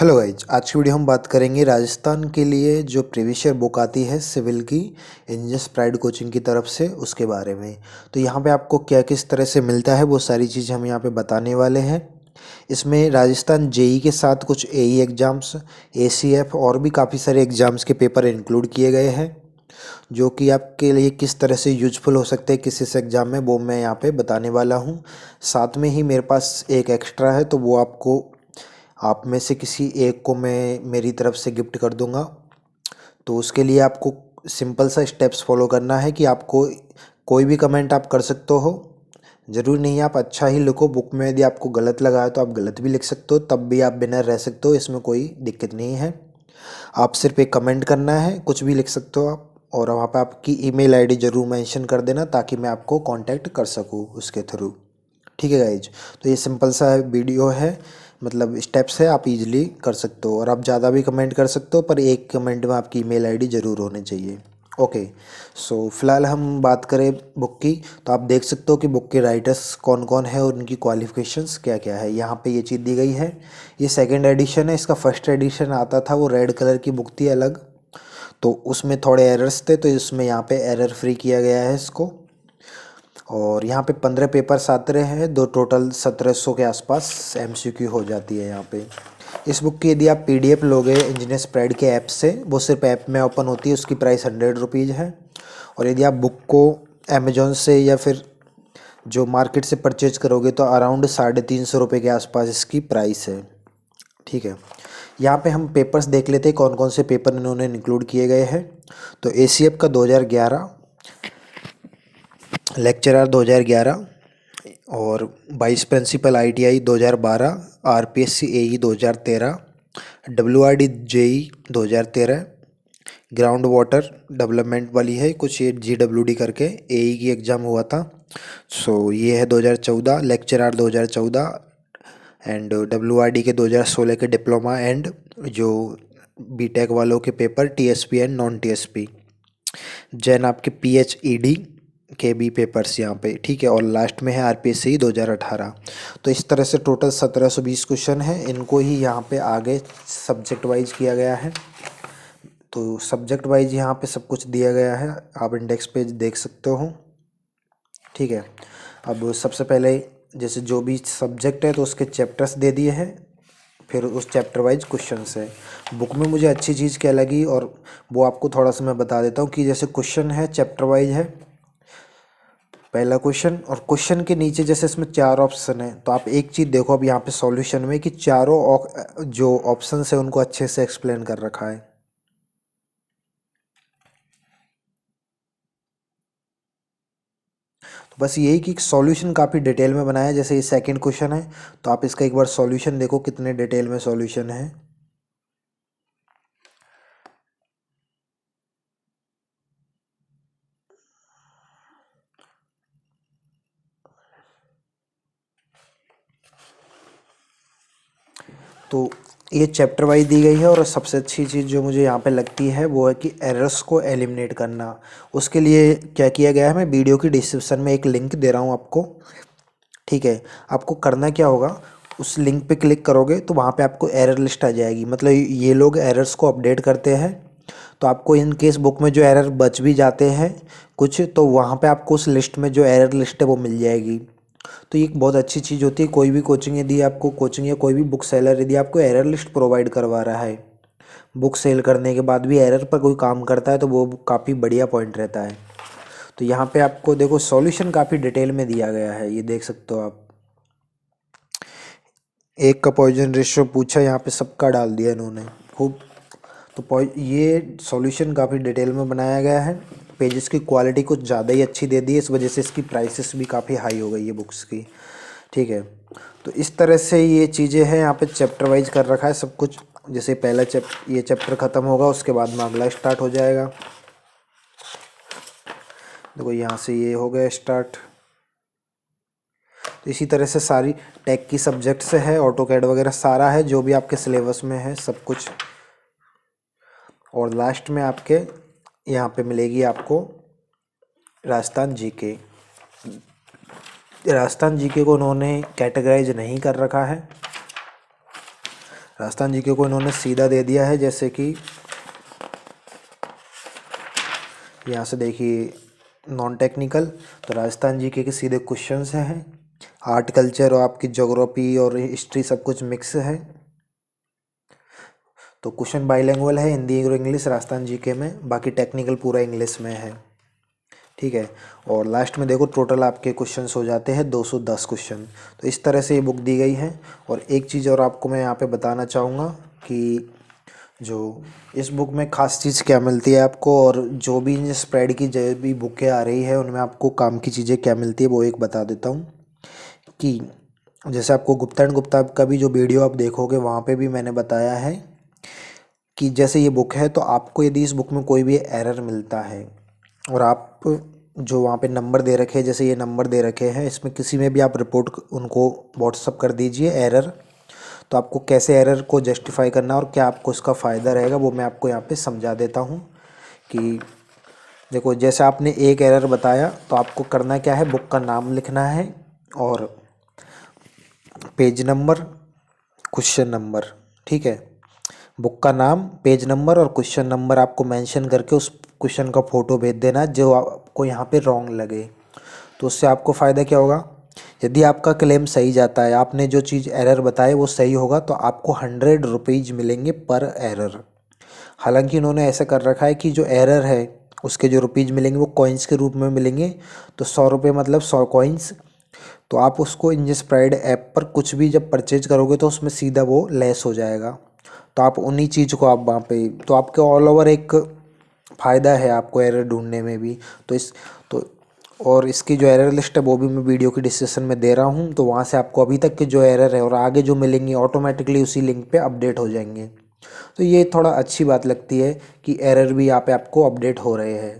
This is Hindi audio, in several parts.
हेलो गाइज आज की वीडियो हम बात करेंगे राजस्थान के लिए जो प्रीवियस ईयर बुक आती है सिविल की इंजस प्राइड कोचिंग की तरफ से उसके बारे में तो यहाँ पे आपको क्या किस तरह से मिलता है वो सारी चीज़ हम यहाँ पे बताने वाले हैं इसमें राजस्थान जेई के साथ कुछ ए एग्ज़ाम्स ए और भी काफ़ी सारे एग्ज़ाम्स के पेपर इंक्लूड किए गए हैं जो कि आपके लिए किस तरह से यूजफुल हो सकते हैं किस इस एग्ज़ाम में वो मैं यहाँ पे बताने वाला हूँ साथ में ही मेरे पास एक एक्स्ट्रा है तो वो आपको आप में से किसी एक को मैं मेरी तरफ से गिफ्ट कर दूँगा तो उसके लिए आपको सिंपल सा स्टेप्स फॉलो करना है कि आपको कोई भी कमेंट आप कर सकते हो जरूर नहीं आप अच्छा ही लिखो बुक में यदि आपको गलत लगा है तो आप गलत भी लिख सकते हो तब भी आप बिना रह सकते हो इसमें कोई दिक्कत नहीं है आप सिर्फ एक कमेंट करना है कुछ भी लिख सकते हो आप और वहाँ पर आपकी ईमेल आईडी ज़रूर मेंशन कर देना ताकि मैं आपको कांटेक्ट कर सकूँ उसके थ्रू ठीक है गाइज तो ये सिंपल सा वीडियो है मतलब स्टेप्स है आप इजीली कर सकते हो और आप ज़्यादा भी कमेंट कर सकते हो पर एक कमेंट में आपकी ईमेल आईडी ज़रूर होनी चाहिए ओके सो फिलहाल हम बात करें बुक की तो आप देख सकते हो कि बुक के राइटर्स कौन कौन है और उनकी क्वालिफिकेशंस क्या क्या है यहाँ पे ये चीज़ दी गई है ये सेकंड एडिशन है इसका फर्स्ट एडिशन आता था वो रेड कलर की बुक थी अलग तो उसमें थोड़े एरर्स थे तो इसमें यहाँ पर एरर फ्री किया गया है इसको और यहाँ पे पंद्रह पेपर सत्रह हैं दो टोटल सत्रह सौ के आसपास एमसीक्यू हो जाती है यहाँ पे इस बुक की यदि आप पीडीएफ लोगे इंजीनियर स्प्रेड के ऐप से वो सिर्फ ऐप में ओपन होती है उसकी प्राइस हंड्रेड रुपीज़ है और यदि आप बुक को अमेजोन से या फिर जो मार्केट से परचेज करोगे तो अराउंड साढ़े तीन सौ रुपये के आसपास इसकी प्राइस है ठीक है यहाँ पे हम पेपर्स देख लेते हैं कौन कौन से पेपर इन्होंने इंक्लूड किए गए हैं तो ए का 2011 लेक्चरर 2011 और vice principal ITI 2012 RPSC AE 2013 WRD JE 2013 ground water development वाली है कुछ ये जी डब्ल्यू डी करके ए e की एग्ज़ाम हुआ था सो so, ये है 2014 lecturer 2014 and W R D के 2016 के डिप्लोमा एंड जो बी टेक वालों के paper T S P and non T S P जैन आपके पी एच ई डी के बी पेपर्स यहाँ पे ठीक है और लास्ट में है आर पी एस सी दो हज़ार तो इस तरह से टोटल सत्रह सौ बीस क्वेश्चन है इनको ही यहाँ पे आगे सब्जेक्ट वाइज किया गया है तो सब्जेक्ट वाइज यहाँ पे सब कुछ दिया गया है आप इंडेक्स पेज देख सकते हो ठीक है अब सबसे पहले जैसे जो भी सब्जेक्ट है तो उसके चैप्टर्स दे दिए हैं फिर उस चैप्टर वाइज क्वेश्चन है बुक में मुझे अच्छी चीज़ क्या लगी और वो आपको थोड़ा सा मैं बता देता हूँ कि जैसे क्वेश्चन है चैप्टर वाइज है पहला क्वेश्चन और क्वेश्चन के नीचे जैसे इसमें चार ऑप्शन है तो आप एक चीज़ देखो अब यहाँ पे सॉल्यूशन में कि चारों जो ऑप्शन है उनको अच्छे से एक्सप्लेन कर रखा है तो बस यही कि सॉल्यूशन काफ़ी डिटेल में बनाया जैसे ये सेकंड क्वेश्चन है तो आप इसका एक बार सॉल्यूशन देखो कितने डिटेल में सॉल्यूशन है तो ये चैप्टर वाइज दी गई है और सबसे अच्छी चीज़ जो मुझे यहाँ पे लगती है वो है कि एरर्स को एलिमिनेट करना उसके लिए क्या किया गया है मैं वीडियो की डिस्क्रिप्शन में एक लिंक दे रहा हूँ आपको ठीक है आपको करना क्या होगा उस लिंक पे क्लिक करोगे तो वहाँ पे आपको एरर लिस्ट आ जाएगी मतलब ये लोग एरर्स को अपडेट करते हैं तो आपको इन केस बुक में जो एरर बच भी जाते हैं कुछ तो वहाँ पे आपको उस लिस्ट में जो एरर लिस्ट है वो मिल जाएगी तो ये एक बहुत अच्छी चीज़ होती है कोई भी कोचिंग यदि आपको कोचिंग या कोई भी बुक सेलर यदि आपको एरर लिस्ट प्रोवाइड करवा रहा है बुक सेल करने के बाद भी एरर पर कोई काम करता है तो वो काफ़ी बढ़िया पॉइंट रहता है तो यहाँ पे आपको देखो सॉल्यूशन काफ़ी डिटेल में दिया गया है ये देख सकते हो आप एक का पॉइजन रेशो पूछा यहाँ पे सबका डाल दिया इन्होंने खूब तो ये सॉल्यूशन काफ़ी डिटेल में बनाया गया है पेजेस की क्वालिटी कुछ ज़्यादा ही अच्छी दे दी है इस वजह से इसकी प्राइसेस भी काफ़ी हाई हो गई है बुक्स की ठीक है तो इस तरह से ये चीज़ें हैं यहाँ पे चैप्टर वाइज कर रखा है सब कुछ जैसे पहला चैप ये चैप्टर ख़त्म होगा उसके बाद में अगला स्टार्ट हो जाएगा देखो यहाँ से ये हो गया स्टार्ट तो इसी तरह से सारी टेक की सब्जेक्ट्स है ऑटो कैड वगैरह सारा है जो भी आपके सिलेबस में है सब कुछ और लास्ट में आपके यहाँ पे मिलेगी आपको राजस्थान जीके राजस्थान जीके को उन्होंने कैटेगराइज नहीं कर रखा है राजस्थान जीके को इन्होंने सीधा दे दिया है जैसे कि यहाँ से देखिए नॉन टेक्निकल तो राजस्थान जीके के सीधे क्वेश्चंस हैं आर्ट कल्चर और आपकी जोग्राफी और हिस्ट्री सब कुछ मिक्स है तो क्वेश्चन लैंग्वेल है हिंदी और इंग्लिश राजस्थान जीके में बाकी टेक्निकल पूरा इंग्लिश में है ठीक है और लास्ट में देखो टोटल आपके क्वेश्चन हो जाते हैं 210 क्वेश्चन तो इस तरह से ये बुक दी गई है और एक चीज़ और आपको मैं यहाँ पे बताना चाहूँगा कि जो इस बुक में ख़ास चीज़ क्या मिलती है आपको और जो भी स्प्रेड की जो भी बुकें आ रही है उनमें आपको काम की चीज़ें क्या मिलती है वो एक बता देता हूँ कि जैसे आपको गुप्ता एंड गुप्ता का भी जो वीडियो आप देखोगे वहाँ पे भी मैंने बताया है कि जैसे ये बुक है तो आपको यदि इस बुक में कोई भी एरर मिलता है और आप जो वहाँ पे नंबर दे रखे हैं जैसे ये नंबर दे रखे हैं इसमें किसी में भी आप रिपोर्ट उनको व्हाट्सअप कर दीजिए एरर तो आपको कैसे एरर को जस्टिफाई करना और क्या आपको इसका फ़ायदा रहेगा वो मैं आपको यहाँ पे समझा देता हूँ कि देखो जैसे आपने एक एरर बताया तो आपको करना क्या है बुक का नाम लिखना है और पेज नंबर क्वेश्चन नंबर ठीक है बुक का नाम पेज नंबर और क्वेश्चन नंबर आपको मेंशन करके उस क्वेश्चन का फ़ोटो भेज देना जो आपको यहाँ पे रॉन्ग लगे तो उससे आपको फ़ायदा क्या होगा यदि आपका क्लेम सही जाता है आपने जो चीज़ एरर बताए वो सही होगा तो आपको हंड्रेड रुपीज़ मिलेंगे पर एरर हालांकि इन्होंने ऐसा कर रखा है कि जो एरर है उसके जो रुपीज़ मिलेंगे वो कॉइन्स के रूप में मिलेंगे तो सौ रुपये मतलब सौ कॉइन्स तो आप उसको इंजस्प्राइड ऐप पर कुछ भी जब परचेज करोगे तो उसमें सीधा वो लेस हो जाएगा तो आप उन्हीं चीज़ को आप वहाँ पे तो आपके ऑल ओवर एक फ़ायदा है आपको एरर ढूंढने में भी तो इस तो और इसकी जो एरर लिस्ट है वो भी मैं वीडियो की डिस्क्रिप्शन में दे रहा हूँ तो वहाँ से आपको अभी तक के जो एरर है और आगे जो मिलेंगी ऑटोमेटिकली उसी लिंक पे अपडेट हो जाएंगे तो ये थोड़ा अच्छी बात लगती है कि एरर भी यहाँ पे आपको अपडेट हो रहे हैं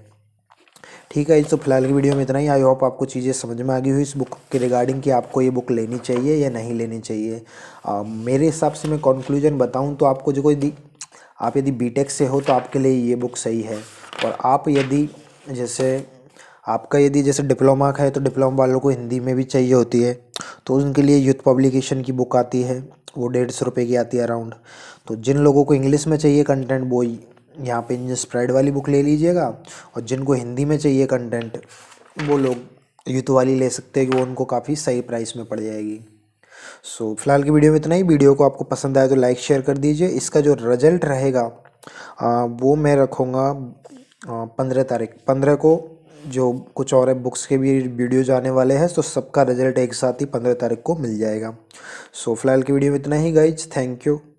ठीक है तो फिलहाल की वीडियो में इतना ही आई होप आपको चीज़ें समझ में आ गई हुई इस बुक के रिगार्डिंग कि आपको ये बुक लेनी चाहिए या नहीं लेनी चाहिए आ, um, मेरे हिसाब से मैं कंक्लूजन बताऊँ तो आपको जो कोई आप यदि बीटेक से हो तो आपके लिए ये बुक सही है और आप यदि जैसे आपका यदि जैसे डिप्लोमा का है तो डिप्लोमा वालों को हिंदी में भी चाहिए होती है तो उनके लिए यूथ पब्लिकेशन की बुक आती है वो डेढ़ सौ रुपये की आती है अराउंड तो जिन लोगों को इंग्लिश में चाहिए कंटेंट वो यहाँ पे स्प्रेड वाली बुक ले लीजिएगा और जिनको हिंदी में चाहिए कंटेंट वो लोग यूथ वाली ले सकते हैं कि वो उनको काफ़ी सही प्राइस में पड़ जाएगी सो so, फिलहाल की वीडियो में इतना ही वीडियो को आपको पसंद आए तो लाइक शेयर कर दीजिए इसका जो रिजल्ट रहेगा आ, वो मैं रखूँगा पंद्रह तारीख पंद्रह को जो कुछ और बुक्स के भी वीडियोज आने वाले हैं तो सबका रिजल्ट एक साथ ही पंद्रह तारीख को मिल जाएगा सो so, फिलहाल की वीडियो में इतना ही गाइज थैंक यू